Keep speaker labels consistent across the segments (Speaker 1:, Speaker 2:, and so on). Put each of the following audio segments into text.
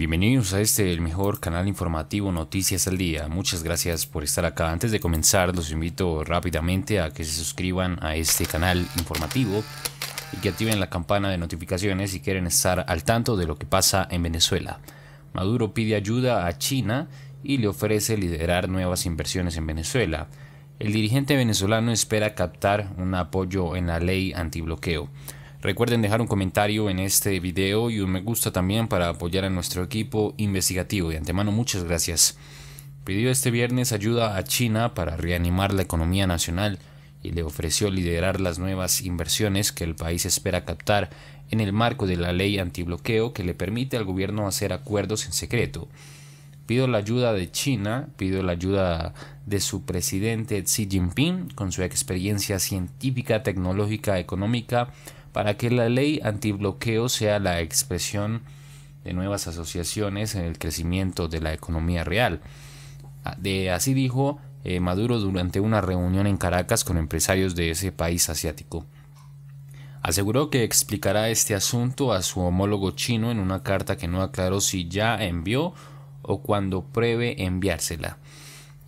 Speaker 1: Bienvenidos a este, el mejor canal informativo Noticias al Día. Muchas gracias por estar acá. Antes de comenzar, los invito rápidamente a que se suscriban a este canal informativo y que activen la campana de notificaciones si quieren estar al tanto de lo que pasa en Venezuela. Maduro pide ayuda a China y le ofrece liderar nuevas inversiones en Venezuela. El dirigente venezolano espera captar un apoyo en la ley antibloqueo. Recuerden dejar un comentario en este video y un me gusta también para apoyar a nuestro equipo investigativo. De antemano, muchas gracias. Pidió este viernes ayuda a China para reanimar la economía nacional y le ofreció liderar las nuevas inversiones que el país espera captar en el marco de la ley antibloqueo que le permite al gobierno hacer acuerdos en secreto. Pido la ayuda de China, pido la ayuda de su presidente Xi Jinping con su experiencia científica, tecnológica, económica, para que la ley antibloqueo sea la expresión de nuevas asociaciones en el crecimiento de la economía real. Ah, de, así dijo eh, Maduro durante una reunión en Caracas con empresarios de ese país asiático. Aseguró que explicará este asunto a su homólogo chino en una carta que no aclaró si ya envió o cuando pruebe enviársela.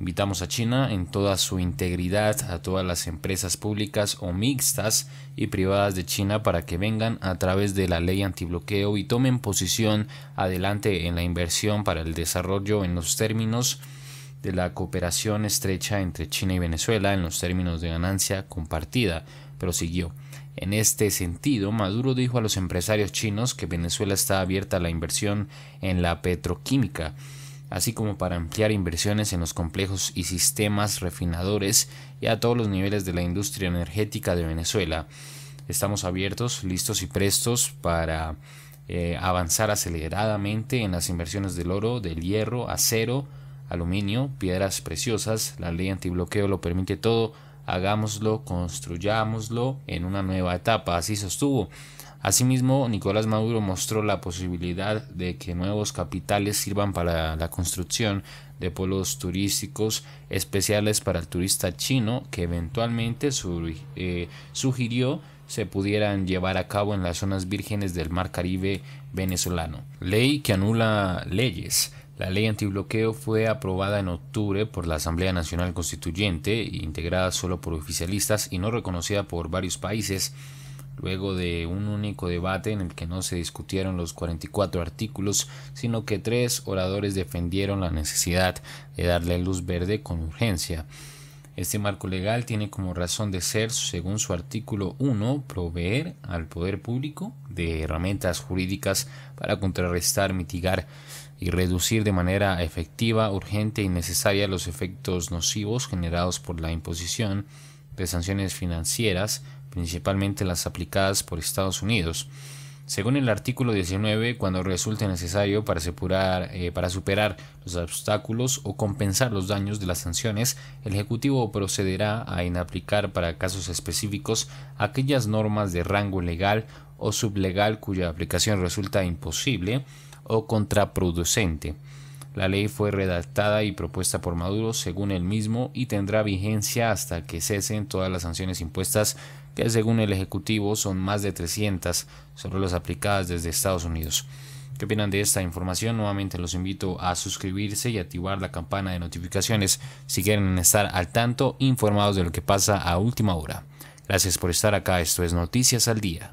Speaker 1: Invitamos a China en toda su integridad a todas las empresas públicas o mixtas y privadas de China para que vengan a través de la ley antibloqueo y tomen posición adelante en la inversión para el desarrollo en los términos de la cooperación estrecha entre China y Venezuela en los términos de ganancia compartida, prosiguió. En este sentido, Maduro dijo a los empresarios chinos que Venezuela está abierta a la inversión en la petroquímica así como para ampliar inversiones en los complejos y sistemas refinadores y a todos los niveles de la industria energética de Venezuela. Estamos abiertos, listos y prestos para eh, avanzar aceleradamente en las inversiones del oro, del hierro, acero, aluminio, piedras preciosas. La ley antibloqueo lo permite todo. Hagámoslo, construyámoslo en una nueva etapa. Así sostuvo Asimismo, Nicolás Maduro mostró la posibilidad de que nuevos capitales sirvan para la construcción de polos turísticos especiales para el turista chino que eventualmente eh, sugirió se pudieran llevar a cabo en las zonas vírgenes del Mar Caribe venezolano. Ley que anula leyes. La ley antibloqueo fue aprobada en octubre por la Asamblea Nacional Constituyente, integrada solo por oficialistas y no reconocida por varios países Luego de un único debate en el que no se discutieron los 44 artículos, sino que tres oradores defendieron la necesidad de darle luz verde con urgencia. Este marco legal tiene como razón de ser, según su artículo 1, proveer al poder público de herramientas jurídicas para contrarrestar, mitigar y reducir de manera efectiva, urgente y necesaria los efectos nocivos generados por la imposición de sanciones financieras principalmente las aplicadas por Estados Unidos. Según el artículo 19, cuando resulte necesario para, eh, para superar los obstáculos o compensar los daños de las sanciones, el Ejecutivo procederá a inaplicar para casos específicos aquellas normas de rango legal o sublegal cuya aplicación resulta imposible o contraproducente. La ley fue redactada y propuesta por Maduro según él mismo y tendrá vigencia hasta que cesen todas las sanciones impuestas que según el Ejecutivo son más de 300 sobre las aplicadas desde Estados Unidos. ¿Qué opinan de esta información? Nuevamente los invito a suscribirse y activar la campana de notificaciones si quieren estar al tanto informados de lo que pasa a última hora. Gracias por estar acá, esto es Noticias al Día.